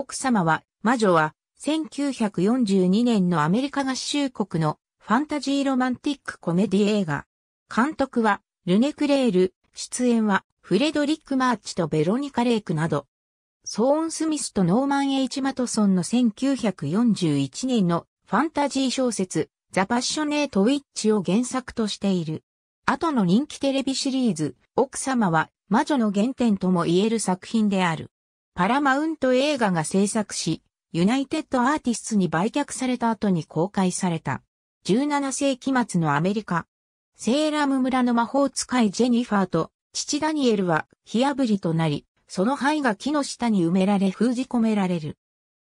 奥様は、魔女は、1942年のアメリカ合衆国のファンタジーロマンティックコメディ映画。監督は、ルネ・クレール、出演は、フレドリック・マーチとベロニカ・レイクなど。ソーン・スミスとノーマン・エイチ・マトソンの1941年のファンタジー小説、ザ・パッショネート・ウィッチを原作としている。後の人気テレビシリーズ、奥様は魔女の原点とも言える作品である。パラマウント映画が制作し、ユナイテッドアーティストに売却された後に公開された。17世紀末のアメリカ。セーラム村の魔法使いジェニファーと父ダニエルは火炙りとなり、その灰が木の下に埋められ封じ込められる。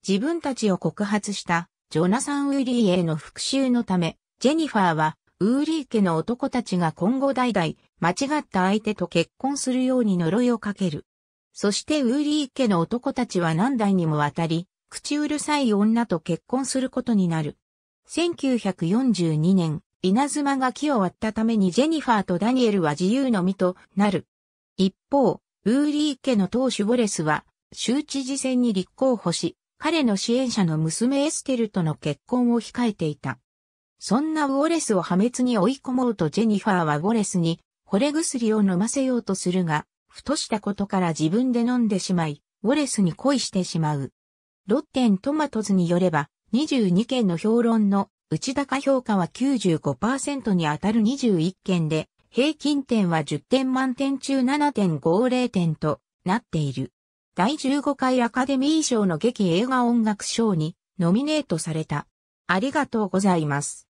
自分たちを告発したジョナサン・ウーリーへの復讐のため、ジェニファーはウーリー家の男たちが今後代々間違った相手と結婚するように呪いをかける。そしてウーリー家の男たちは何代にもわたり、口うるさい女と結婚することになる。1942年、稲妻が木を割ったためにジェニファーとダニエルは自由の身となる。一方、ウーリー家の当主ボレスは、州知事選に立候補し、彼の支援者の娘エステルとの結婚を控えていた。そんなウォレスを破滅に追い込もうとジェニファーはウォレスに、惚れ薬を飲ませようとするが、ふとしたことから自分で飲んでしまい、ウォレスに恋してしまう。ロッテントマトズによれば、22件の評論の内高評価は95%に当たる21件で、平均点は10点満点中7.50点となっている。第15回アカデミー賞の劇映画音楽賞にノミネートされた。ありがとうございます。